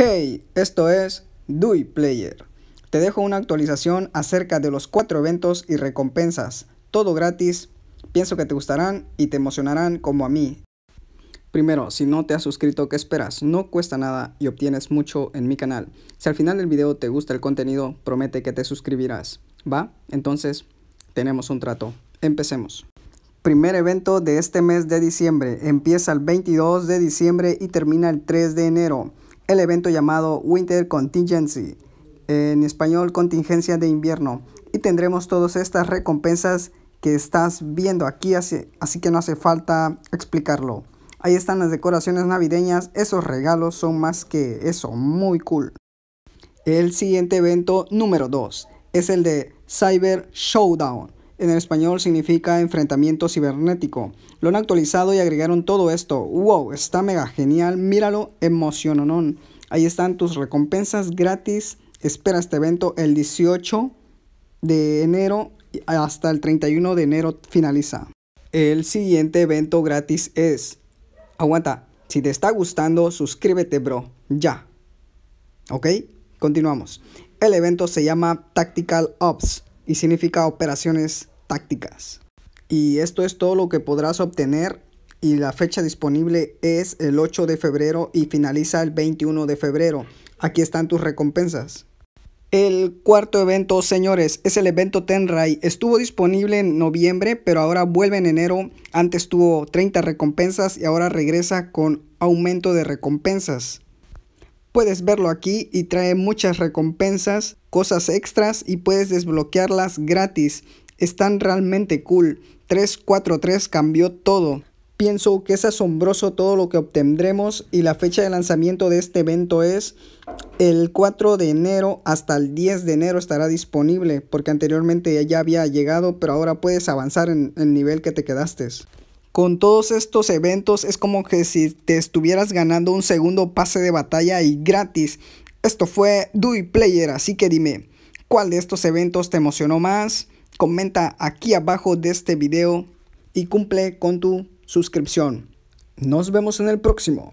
Hey, esto es Dui Player. Te dejo una actualización acerca de los cuatro eventos y recompensas, todo gratis. Pienso que te gustarán y te emocionarán como a mí. Primero, si no te has suscrito, ¿qué esperas? No cuesta nada y obtienes mucho en mi canal. Si al final del video te gusta el contenido, promete que te suscribirás. ¿Va? Entonces, tenemos un trato. Empecemos. Primer evento de este mes de diciembre. Empieza el 22 de diciembre y termina el 3 de enero el evento llamado Winter Contingency, en español contingencia de invierno, y tendremos todas estas recompensas que estás viendo aquí, así, que no hace falta explicarlo. Ahí están las decoraciones navideñas, esos regalos son más que eso, muy cool. El siguiente evento número 2 es el de Cyber Showdown en el español significa enfrentamiento cibernético. Lo han actualizado y agregaron todo esto. ¡Wow! Está mega genial. Míralo, emociononón. Ahí están tus recompensas gratis. Espera este evento el 18 de enero hasta el 31 de enero finaliza. El siguiente evento gratis es... Aguanta, si te está gustando, suscríbete, bro. Ya. ¿Ok? Continuamos. El evento se llama Tactical Ops y significa operaciones tácticas. Y esto es todo lo que podrás obtener y la fecha disponible es el 8 de febrero y finaliza el 21 de febrero. Aquí están tus recompensas. El cuarto evento, señores, es el evento Tenrai. Estuvo disponible en noviembre, pero ahora vuelve en enero. Antes tuvo 30 recompensas y ahora regresa con aumento de recompensas. Puedes verlo aquí y trae muchas recompensas, cosas extras y puedes desbloquearlas gratis. Están realmente cool. 343 cambió todo. Pienso que es asombroso todo lo que obtendremos y la fecha de lanzamiento de este evento es el 4 de enero hasta el 10 de enero estará disponible porque anteriormente ya había llegado pero ahora puedes avanzar en el nivel que te quedaste. Con todos estos eventos es como que si te estuvieras ganando un segundo pase de batalla y gratis. Esto fue Doy Player, así que dime, ¿cuál de estos eventos te emocionó más? Comenta aquí abajo de este video y cumple con tu suscripción. Nos vemos en el próximo.